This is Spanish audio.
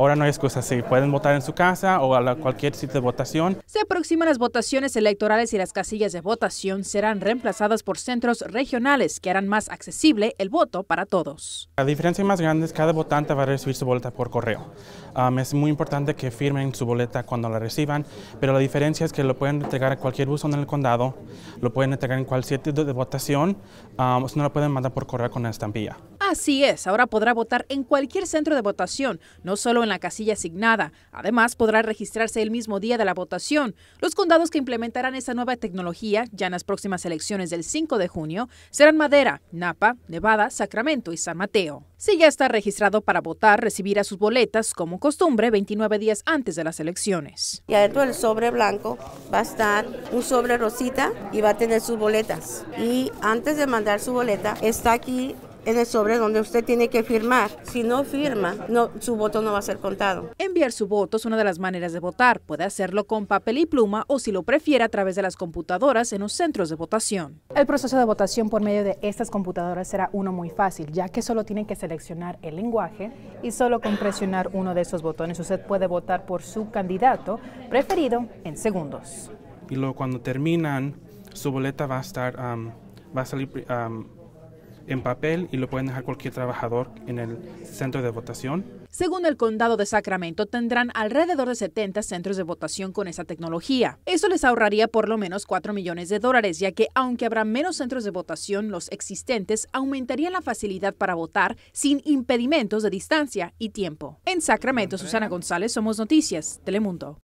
Ahora no hay excusa, sí, pueden votar en su casa o a cualquier sitio de votación. Se aproximan las votaciones electorales y las casillas de votación serán reemplazadas por centros regionales que harán más accesible el voto para todos. La diferencia más grande es que cada votante va a recibir su boleta por correo. es muy importante que firmen su boleta cuando la reciban, pero la diferencia es que lo pueden entregar a cualquier buzón en el condado, lo pueden entregar en cualquier sitio de votación, si no lo pueden mandar por correo con la estampilla. Así es, ahora podrá votar en cualquier centro de votación, no solo en la casilla asignada. Además, podrá registrarse el mismo día de la votación. Los condados que implementarán esa nueva tecnología, ya en las próximas elecciones del 5 de junio, serán Madera, Napa, Nevada, Sacramento y San Mateo. Si ya está registrado para votar, recibirá sus boletas, como costumbre, 29 días antes de las elecciones. Y adentro del sobre blanco va a estar un sobre rosita y va a tener sus boletas. Y antes de mandar su boleta, está aquí en el sobre donde usted tiene que firmar. Si no firma, no, su voto no va a ser contado. Enviar su voto es una de las maneras de votar. Puede hacerlo con papel y pluma o si lo prefiere a través de las computadoras en los centros de votación. El proceso de votación por medio de estas computadoras será uno muy fácil, ya que solo tienen que seleccionar el lenguaje y solo con presionar uno de esos botones usted puede votar por su candidato preferido en segundos. Y luego cuando terminan, su boleta va a estar, va a salir en papel y lo pueden dejar cualquier trabajador en el centro de votación. Según el condado de Sacramento, tendrán alrededor de 70 centros de votación con esa tecnología. Eso les ahorraría por lo menos 4 millones de dólares, ya que aunque habrá menos centros de votación, los existentes aumentarían la facilidad para votar sin impedimentos de distancia y tiempo. En Sacramento, Susana González, Somos Noticias, Telemundo.